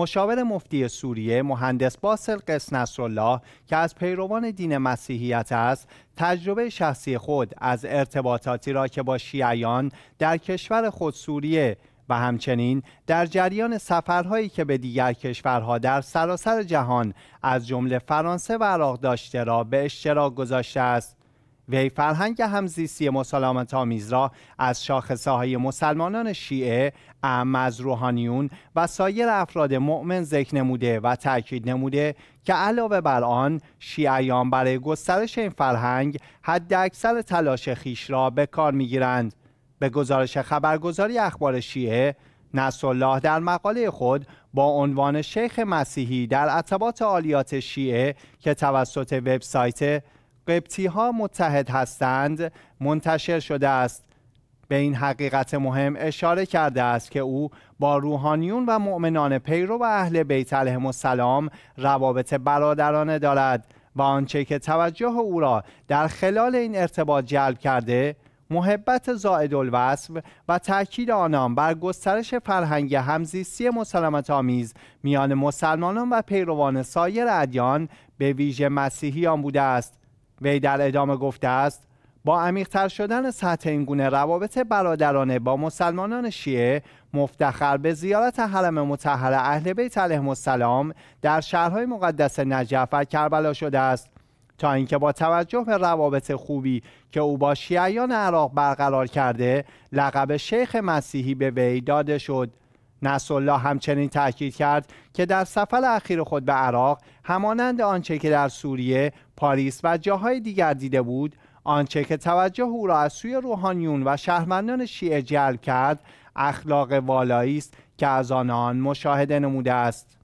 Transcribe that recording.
مشاور مفتی سوریه مهندس باسل قس نصرالله که از پیروان دین مسیحیت است تجربه شخصی خود از ارتباطاتی را که با شیعیان در کشور خود سوریه و همچنین در جریان سفرهایی که به دیگر کشورها در سراسر جهان از جمله فرانسه و عراق داشته را به اشتراک گذاشته است وی فرهنگ همزیستی مسالمت آمیز را از شاخصه های مسلمانان شیعه ام از روحانیون و سایر افراد مؤمن ذکر نموده و تاکید نموده که علاوه بر آن شیعیان برای گسترش این فرهنگ حد اکثر تلاش خیش را به کار گیرند. به گزارش خبرگزاری اخبار شیعه نصرالله در مقاله خود با عنوان شیخ مسیحی در عطبات عالیات شیعه که توسط وبسایت قبطی ها متحد هستند منتشر شده است به این حقیقت مهم اشاره کرده است که او با روحانیون و مؤمنان پیرو و اهل بیت علیهم سلام روابط برادرانه دارد و آنچه که توجه او را در خلال این ارتباط جلب کرده محبت زائد الوصف و تاکید آنان بر گسترش فرهنگ همزیستی مسلمت آمیز میان مسلمانان و پیروان سایر ادیان به ویژه مسیحیان بوده است وی در ادامه گفته است با عمیقتر شدن سطح این گونه روابط برادرانه با مسلمانان شیعه مفتخر به زیارت حرم مطهر اهل بیت علیهم السلام در شهرهای مقدس نجف و کربلا شده است تا اینکه با توجه به روابط خوبی که او با شیعیان عراق برقرار کرده لقب شیخ مسیحی به وی داده شد نصرالله همچنین تاکید کرد که در سفر اخیر خود به عراق همانند آنچه که در سوریه، پاریس و جاهای دیگر دیده بود، آنچه که توجه او را از سوی روحانیون و شهروندان شیعه جلب کرد، اخلاق والایی است که از آنان مشاهده نموده است.